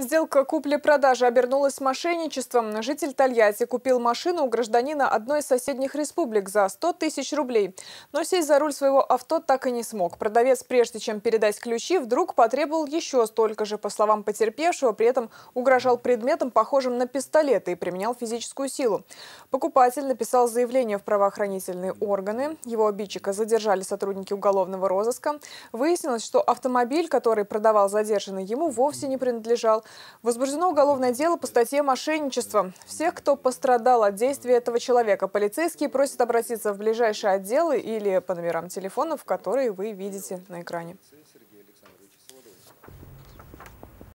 Сделка купли-продажи обернулась мошенничеством. Житель Тольятти купил машину у гражданина одной из соседних республик за 100 тысяч рублей. Но сесть за руль своего авто так и не смог. Продавец, прежде чем передать ключи, вдруг потребовал еще столько же. По словам потерпевшего, при этом угрожал предметом, похожим на пистолет, и применял физическую силу. Покупатель написал заявление в правоохранительные органы. Его обидчика задержали сотрудники уголовного розыска. Выяснилось, что автомобиль, который продавал задержанный, ему вовсе не принадлежал. Возбуждено уголовное дело по статье «Мошенничество». Всех, кто пострадал от действий этого человека, полицейские просят обратиться в ближайшие отделы или по номерам телефонов, которые вы видите на экране.